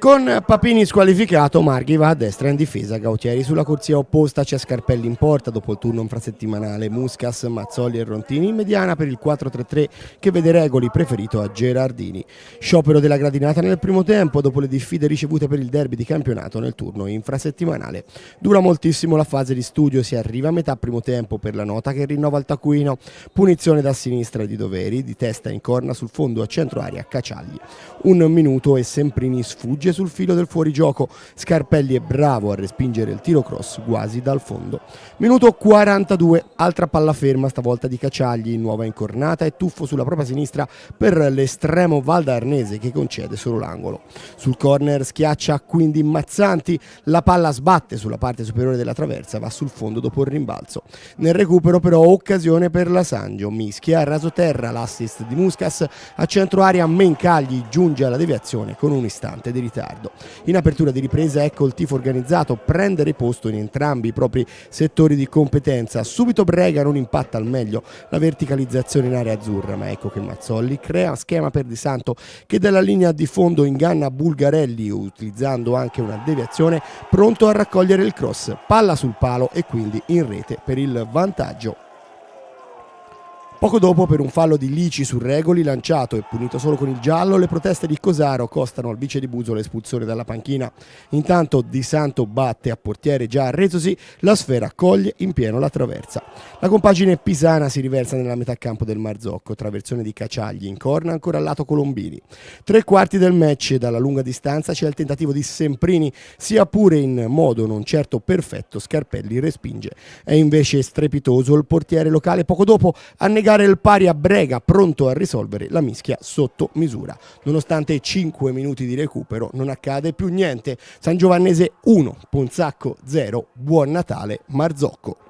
Con Papini squalificato, Marghi va a destra in difesa, Gautieri sulla corsia opposta, c'è Scarpelli in porta dopo il turno infrasettimanale, Muscas, Mazzoli e Rontini in mediana per il 4-3-3 che vede Regoli preferito a Gerardini. Sciopero della gradinata nel primo tempo dopo le diffide ricevute per il derby di campionato nel turno infrasettimanale. Dura moltissimo la fase di studio, si arriva a metà primo tempo per la nota che rinnova il taccuino, punizione da sinistra di doveri, di testa in corna sul fondo a centro aria Cacciagli. Un minuto e Semprini sfugge spinge sul filo del fuorigioco. Scarpelli è bravo a respingere il tiro cross quasi dal fondo. Minuto 42, altra palla ferma, stavolta di Cacciagli, nuova incornata e tuffo sulla propria sinistra per l'estremo Valdarnese che concede solo l'angolo. Sul corner schiaccia quindi Mazzanti, la palla sbatte sulla parte superiore della traversa, va sul fondo dopo il rimbalzo. Nel recupero però occasione per la Sangio, mischia a raso terra l'assist di Muscas, a centro aria Mencagli giunge alla deviazione con un istante di ritorno ritardo. In apertura di ripresa ecco il tifo organizzato prendere posto in entrambi i propri settori di competenza. Subito Brega non impatta al meglio la verticalizzazione in area azzurra, ma ecco che Mazzolli crea schema per Di Santo che dalla linea di fondo inganna Bulgarelli utilizzando anche una deviazione pronto a raccogliere il cross. Palla sul palo e quindi in rete per il vantaggio Poco dopo, per un fallo di Lici su Regoli, lanciato e punito solo con il giallo, le proteste di Cosaro costano al vice di Buso l'espulsione dalla panchina. Intanto Di Santo batte a portiere già arresosi, la sfera coglie in pieno la traversa. La compagine pisana si riversa nella metà campo del Marzocco, traversione di Cacciagli in corna ancora al lato Colombini. Tre quarti del match, dalla lunga distanza c'è il tentativo di Semprini, sia pure in modo non certo perfetto, Scarpelli respinge. È invece strepitoso il portiere locale poco dopo annegato praticare il pari a Brega, pronto a risolvere la mischia sotto misura. Nonostante 5 minuti di recupero non accade più niente. San Giovannese 1, Ponzacco 0, Buon Natale, Marzocco